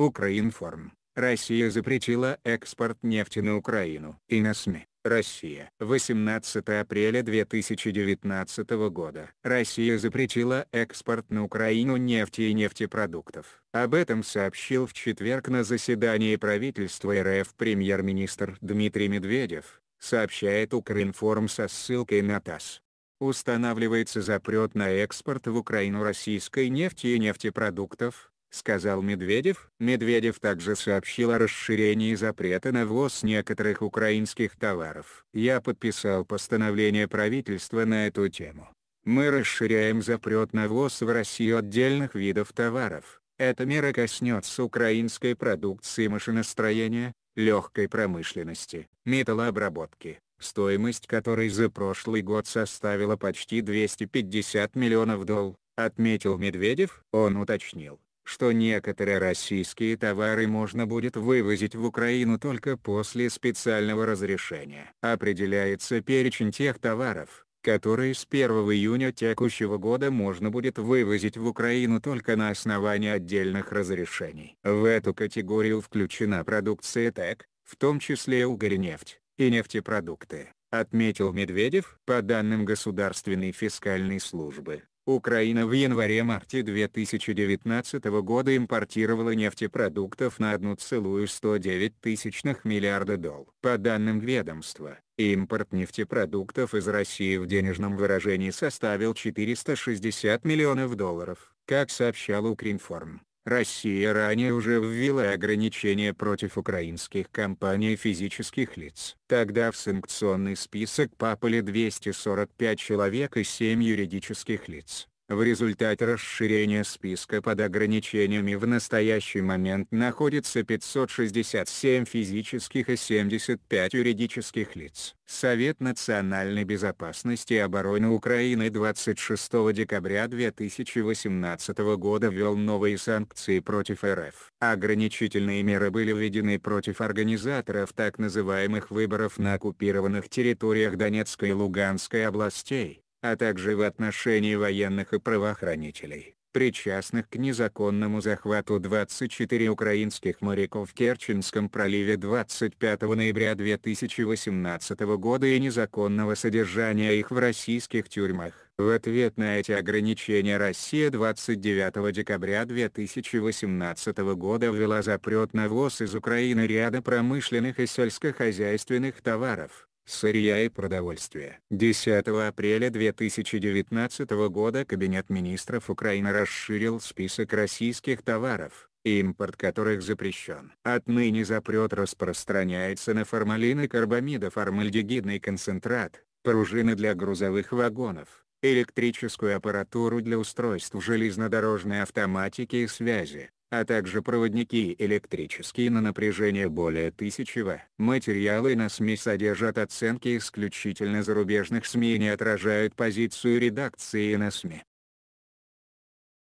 Украинформ. Россия запретила экспорт нефти на Украину. И на СМИ. Россия. 18 апреля 2019 года. Россия запретила экспорт на Украину нефти и нефтепродуктов. Об этом сообщил в четверг на заседании правительства РФ премьер-министр Дмитрий Медведев, сообщает Украинформ со ссылкой на ТАСС. Устанавливается запрет на экспорт в Украину российской нефти и нефтепродуктов, сказал Медведев. Медведев также сообщил о расширении запрета на ввоз некоторых украинских товаров. Я подписал постановление правительства на эту тему. Мы расширяем запрет на ввоз в Россию отдельных видов товаров. Эта мера коснется украинской продукции машиностроения, легкой промышленности, металлообработки, стоимость которой за прошлый год составила почти 250 миллионов долларов, отметил Медведев. Он уточнил, что некоторые российские товары можно будет вывозить в Украину только после специального разрешения. Определяется перечень тех товаров, которые с 1 июня текущего года можно будет вывозить в Украину только на основании отдельных разрешений. В эту категорию включена продукция ТЭК, в том числе угоренефть и нефтепродукты, отметил Медведев. По данным Государственной фискальной службы, Украина в январе-марте 2019 года импортировала нефтепродуктов на 1,109 миллиарда долларов. По данным ведомства, импорт нефтепродуктов из России в денежном выражении составил 460 миллионов долларов. Как сообщал Укринформ, Россия ранее уже ввела ограничения против украинских компаний и физических лиц. Тогда в санкционный список попали 245 человек и 7 юридических лиц. В результате расширения списка под ограничениями в настоящий момент находится 567 физических и 75 юридических лиц. Совет национальной безопасности и обороны Украины 26 декабря 2018 года ввел новые санкции против РФ. Ограничительные меры были введены против организаторов так называемых выборов на оккупированных территориях Донецкой и Луганской областей а также в отношении военных и правоохранителей, причастных к незаконному захвату 24 украинских моряков в Керченском проливе 25 ноября 2018 года и незаконного содержания их в российских тюрьмах. В ответ на эти ограничения Россия 29 декабря 2018 года ввела запрет на ввоз из Украины ряда промышленных и сельскохозяйственных товаров сырья и продовольствия. 10 апреля 2019 года Кабинет министров Украины расширил список российских товаров, импорт которых запрещен. Отныне запрет распространяется на формалин и карбамидов формальдегидный концентрат, пружины для грузовых вагонов, электрическую аппаратуру для устройств железнодорожной автоматики и связи, а также проводники электрические на напряжение более 1000 В. Материалы на СМИ содержат оценки исключительно зарубежных СМИ и не отражают позицию редакции на СМИ.